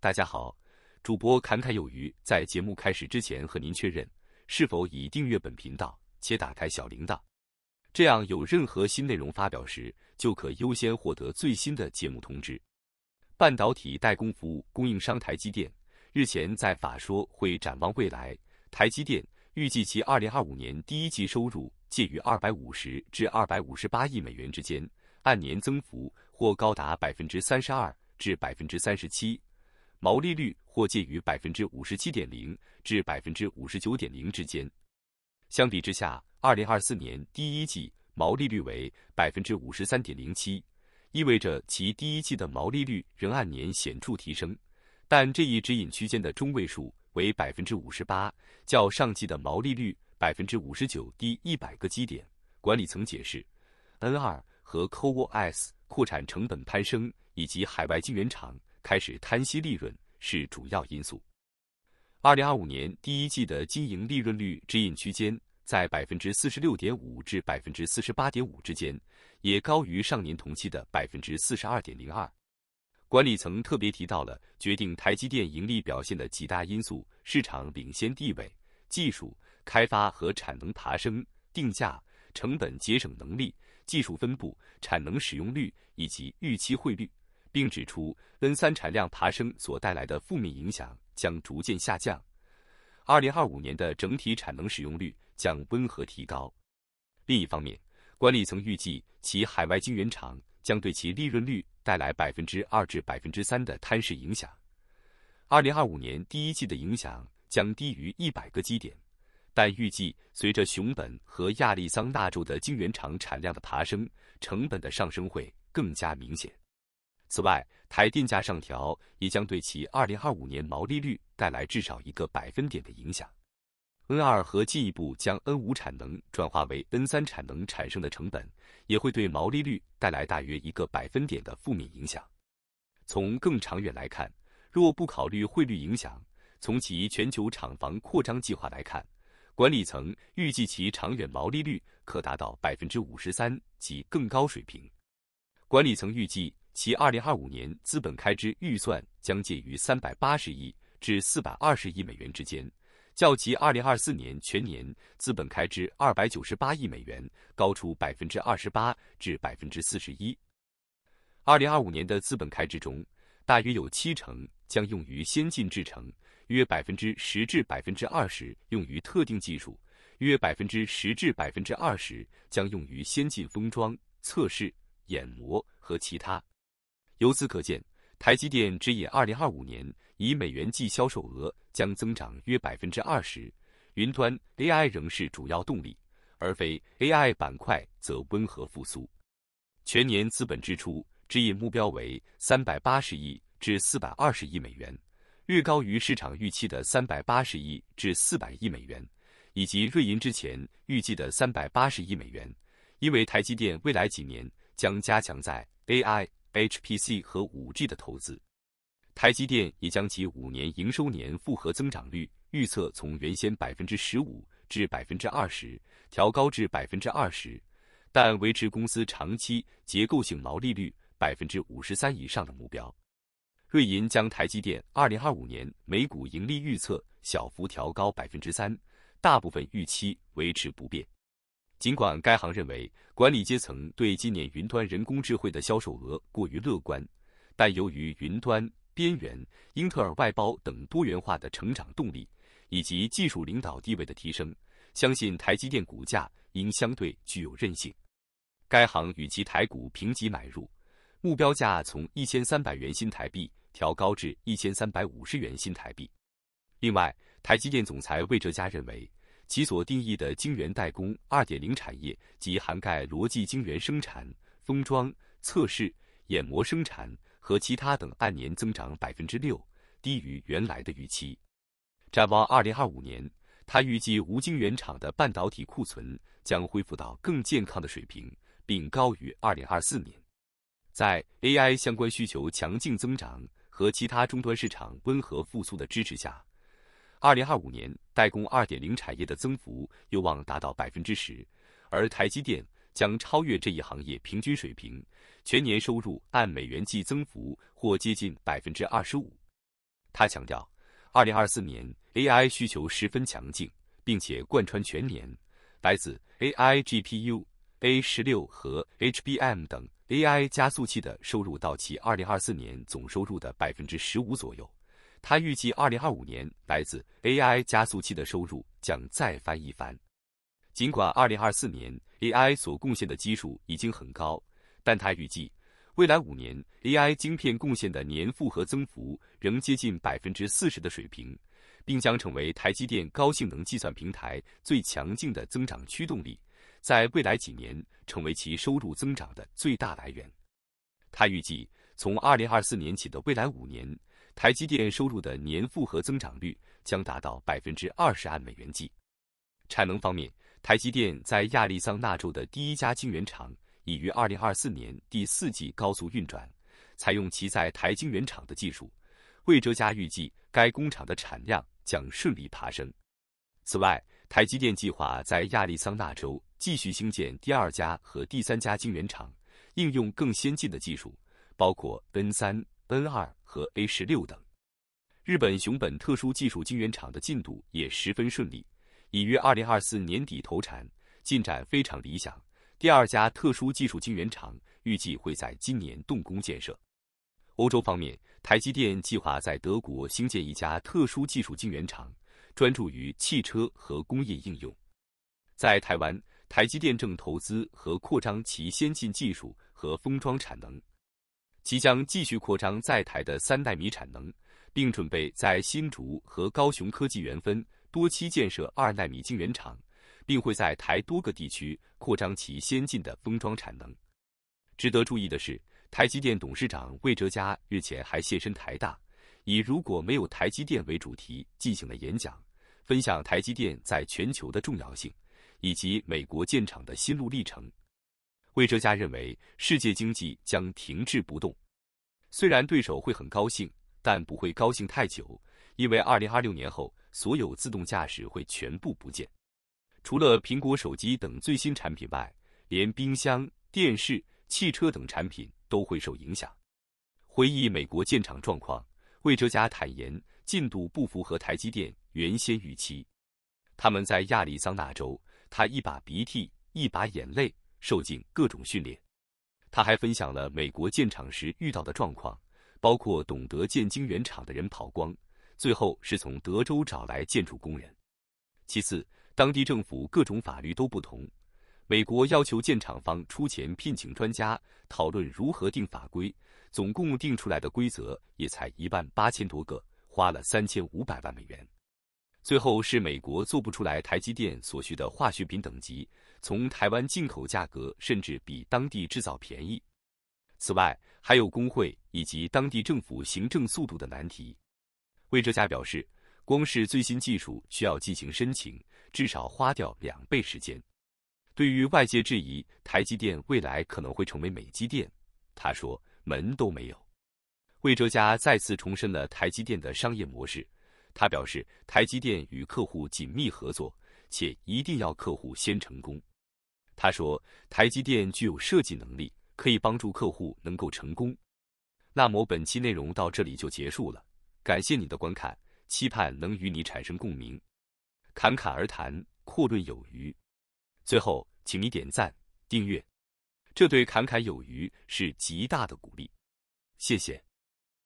大家好，主播侃侃有余。在节目开始之前，和您确认是否已订阅本频道且打开小铃铛，这样有任何新内容发表时，就可优先获得最新的节目通知。半导体代工服务供应商台积电日前在法说会展望未来，台积电预计其二零二五年第一季收入介于二百五十至二百五十八亿美元之间，按年增幅或高达百分之三十二至百分之三十七。毛利率或介于百分之五十七点零至百分之五十九点零之间。相比之下，二零二四年第一季毛利率为百分之五十三点零七，意味着其第一季的毛利率仍按年显著提升。但这一指引区间的中位数为百分之五十八，较上季的毛利率百分之五十九低一百个基点。管理层解释，N2 和 Coos 扩产成本攀升以及海外晶圆厂。开始贪惜利润是主要因素。二零二五年第一季的经营利润率指引区间在百分之四十六点五至百分之四十八点五之间，也高于上年同期的百分之四十二点零二。管理层特别提到了决定台积电盈利表现的几大因素：市场领先地位、技术开发和产能爬升、定价、成本节省能力、技术分布、产能使用率以及预期汇率。并指出，N 三产量爬升所带来的负面影响将逐渐下降。二零二五年的整体产能使用率将温和提高。另一方面，管理层预计其海外晶圆厂将对其利润率带来百分之二至百分之三的摊式影响。二零二五年第一季的影响将低于一百个基点，但预计随着熊本和亚利桑那州的晶圆厂产量的爬升，成本的上升会更加明显。此外，台电价上调也将对其2025年毛利率带来至少一个百分点的影响。N 二和进一步将 N 五产能转化为 N 三产能产生的成本，也会对毛利率带来大约一个百分点的负面影响。从更长远来看，若不考虑汇率影响，从其全球厂房扩张计划来看，管理层预计其长远毛利率可达到百分之五十三及更高水平。管理层预计。其二零二五年资本开支预算将介于三百八十亿至四百二十亿美元之间，较其二零二四年全年资本开支二百九十八亿美元高出百分之二十八至百分之四十一。二零二五年的资本开支中，大约有七成将用于先进制程，约百分之十至百分之二十用于特定技术，约百分之十至百分之二十将用于先进封装、测试、掩模和其他。由此可见，台积电指引，二零二五年以美元计销售额将增长约百分之二十，云端 AI 仍是主要动力，而非 AI 板块则温和复苏。全年资本支出指引目标为三百八十亿至四百二十亿美元，略高于市场预期的三百八十亿至四百亿美元，以及瑞银之前预计的三百八十亿美元。因为台积电未来几年将加强在 AI。HPC 和五 G 的投资，台积电也将其五年营收年复合增长率预测从原先百分之十五至百分之二十调高至百分之二十，但维持公司长期结构性毛利率百分之五十三以上的目标。瑞银将台积电二零二五年每股盈利预测小幅调高百分之三，大部分预期维持不变。尽管该行认为管理阶层对今年云端人工智慧的销售额过于乐观，但由于云端、边缘、英特尔外包等多元化的成长动力，以及技术领导地位的提升，相信台积电股价应相对具有韧性。该行与其台股评级买入，目标价从一千三百元新台币调高至一千三百五十元新台币。另外，台积电总裁魏哲嘉认为。其所定义的晶圆代工二点零产业，即涵盖逻辑晶圆生产、封装、测试、眼膜生产和其他等，按年增长百分之六，低于原来的预期。展望二零二五年，他预计无晶圆厂的半导体库存将恢复到更健康的水平，并高于二零二四年。在 AI 相关需求强劲增长和其他终端市场温和复苏的支持下。二零二五年代工二点零产业的增幅有望达到百分之十，而台积电将超越这一行业平均水平，全年收入按美元计增幅或接近百分之二十五。他强调，二零二四年 AI 需求十分强劲，并且贯穿全年。来自 AI GPU、A 十六和 HBM 等 AI 加速器的收入，到其二零二四年总收入的百分之十五左右。他预计，二零二五年来自 AI 加速器的收入将再翻一番。尽管二零二四年 AI 所贡献的基数已经很高，但他预计未来五年 AI 晶片贡献的年复合增幅仍接近百分之四十的水平，并将成为台积电高性能计算平台最强劲的增长驱动力，在未来几年成为其收入增长的最大来源。他预计，从二零二四年起的未来五年。台积电收入的年复合增长率将达到百分之二十，按美元计。产能方面，台积电在亚利桑那州的第一家晶圆厂已于二零二四年第四季高速运转，采用其在台晶圆厂的技术。魏哲家预计，该工厂的产量将顺利爬升。此外，台积电计划在亚利桑那州继续兴建第二家和第三家晶圆厂，应用更先进的技术，包括 N 三。N 二和 A 十六等，日本熊本特殊技术晶圆厂的进度也十分顺利，已于二零二四年底投产，进展非常理想。第二家特殊技术晶圆厂预计会在今年动工建设。欧洲方面，台积电计划在德国兴建一家特殊技术晶圆厂，专注于汽车和工业应用。在台湾，台积电正投资和扩张其先进技术和封装产能。即将继续扩张在台的三纳米产能，并准备在新竹和高雄科技园分多期建设二纳米晶圆厂，并会在台多个地区扩张其先进的封装产能。值得注意的是，台积电董事长魏哲嘉日前还现身台大，以“如果没有台积电”为主题进行了演讲，分享台积电在全球的重要性以及美国建厂的心路历程。魏哲家认为，世界经济将停滞不动。虽然对手会很高兴，但不会高兴太久，因为二零二六年后，所有自动驾驶会全部不见。除了苹果手机等最新产品外，连冰箱、电视、汽车等产品都会受影响。回忆美国建厂状况，魏哲家坦言，进度不符合台积电原先预期。他们在亚利桑那州，他一把鼻涕一把眼泪。受尽各种训练，他还分享了美国建厂时遇到的状况，包括懂得建晶圆厂的人跑光，最后是从德州找来建筑工人。其次，当地政府各种法律都不同，美国要求建厂方出钱聘请专家讨论如何定法规，总共定出来的规则也才一万八千多个，花了三千五百万美元。最后是美国做不出来台积电所需的化学品等级。从台湾进口价格甚至比当地制造便宜。此外，还有工会以及当地政府行政速度的难题。魏哲家表示，光是最新技术需要进行申请，至少花掉两倍时间。对于外界质疑台积电未来可能会成为美积电，他说：“门都没有。”魏哲家再次重申了台积电的商业模式。他表示，台积电与客户紧密合作，且一定要客户先成功。他说，台积电具有设计能力，可以帮助客户能够成功。那么本期内容到这里就结束了，感谢你的观看，期盼能与你产生共鸣。侃侃而谈，阔论有余。最后，请你点赞、订阅，这对侃侃有余是极大的鼓励。谢谢。